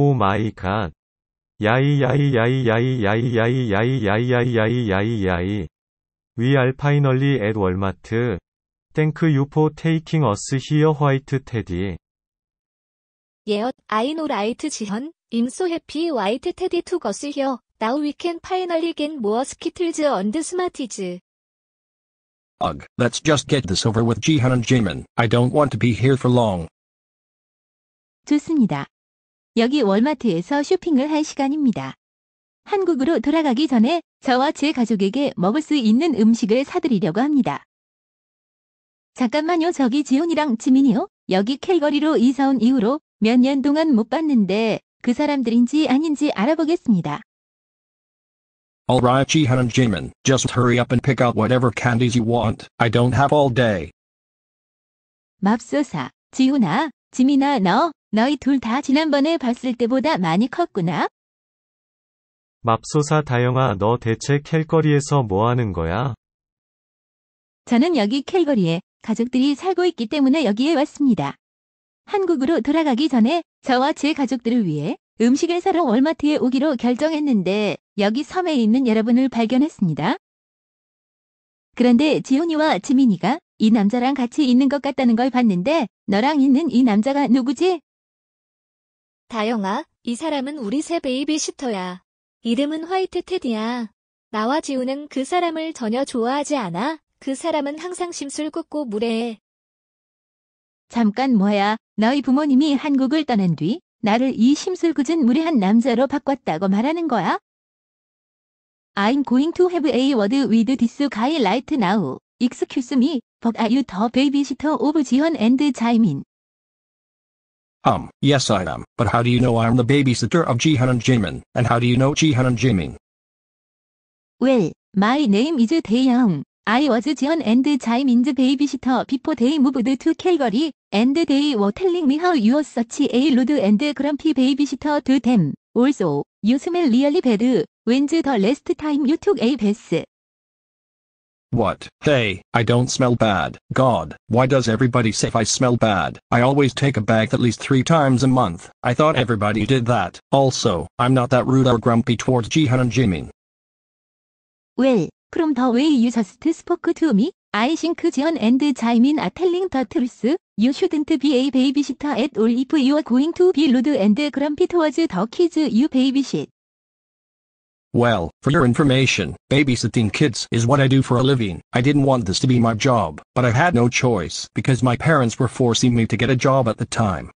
오 마이 갓. 야이 야이 야이 야이 야이 야이 야이 야이 야이 야이 야이 야이 We are finally at Walmart. Thank you for taking us here white teddy. 예엇 아이노 라이트 지현 임소 해피 화이트 테디 투 거스 히어 나우 위켄 파이널리 겐 모어 스키틀즈 언드 스마티즈 Ugh, let's just get this over with Jihan and Jamin. I don't want to be here for long. 좋습니다. 여기 월마트에서 쇼핑을 할 시간입니다. 한국으로 돌아가기 전에 저와 제 가족에게 먹을 수 있는 음식을 사드리려고 합니다. 잠깐만요 저기 지훈이랑 지민이요? 여기 캘거리로 이사 온 이후로 몇 년 동안 못 봤는데 그 사람들인지 아닌지 알아보겠습니다. Alright Jihan and Jimin, just hurry up and pick out whatever candies you want. I don't have all day. 맙소사, 지훈아, 지민아 너 너희 둘 다 지난번에 봤을 때보다 많이 컸구나. 맙소사 다영아 너 대체 캘거리에서 뭐하는 거야? 저는 여기 캘거리에 가족들이 살고 있기 때문에 여기에 왔습니다. 한국으로 돌아가기 전에 저와 제 가족들을 위해 음식을 사러 월마트에 오기로 결정했는데 여기 섬에 있는 여러분을 발견했습니다. 그런데 지훈이와 지민이가 이 남자랑 같이 있는 것 같다는 걸 봤는데 너랑 있는 이 남자가 누구지? 다영아, 이 사람은 우리 새 베이비시터야. 이름은 화이트 테디야. 나와 지우는 그 사람을 전혀 좋아하지 않아. 그 사람은 항상 심술궂고 무례해. 잠깐 뭐야, 너희 부모님이 한국을 떠난 뒤 나를 이 심술궂은 무례한 남자로 바꿨다고 말하는 거야? I'm going to have a word with this guy right now. Excuse me, but are you the babysitter of Jihan and Jaimin? Um, yes I am. But how do you know I'm the babysitter of Jihan and Jimin? And how do you know Jihan and Jimin? Well, my name is Taeyang. I was Jihan and Jimin's babysitter before they moved to Calgary, and they were telling me how you are such a rude and grumpy babysitter to them. Also, you smell really bad. When's the last time you took a bath? What? Hey, I don't smell bad. God, why does everybody say I smell bad? I always take a bath at least three times a month. I thought everybody did that. Also, I'm not that rude or grumpy towards Jihan and Jimin. Well, from the way you just spoke to me, I think Jihan and Jimin are telling the truth. You shouldn't be a babysitter at all if you are going to be rude and grumpy towards the kids you babysit. Well, for your information, babysitting kids is what I do for a living. I didn't want this to be my job, but I had no choice because my parents were forcing me to get a job at the time.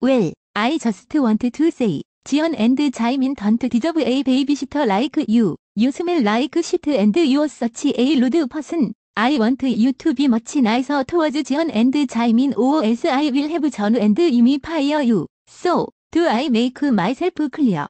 Well, I just wanted to say, Jion and Jaimin don't deserve a babysitter like you. You smell like shit and you're such a rude person. I want you to be much nicer towards Jion and Jaimin or else I will have John and Yumi fire you. So, do I make myself clear?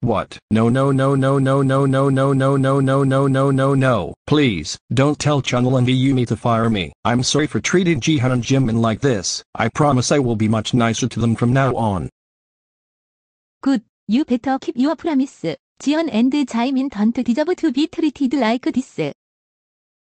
What? No no no no no no no no no no no no no no no. Please, don't tell Chunl and Yumi to fire me. I'm sorry for treating Jihan and Jimin like this. I promise I will be much nicer to them from now on. Good. You better keep your promise. Jihan and Jimin don't deserve to be treated like this.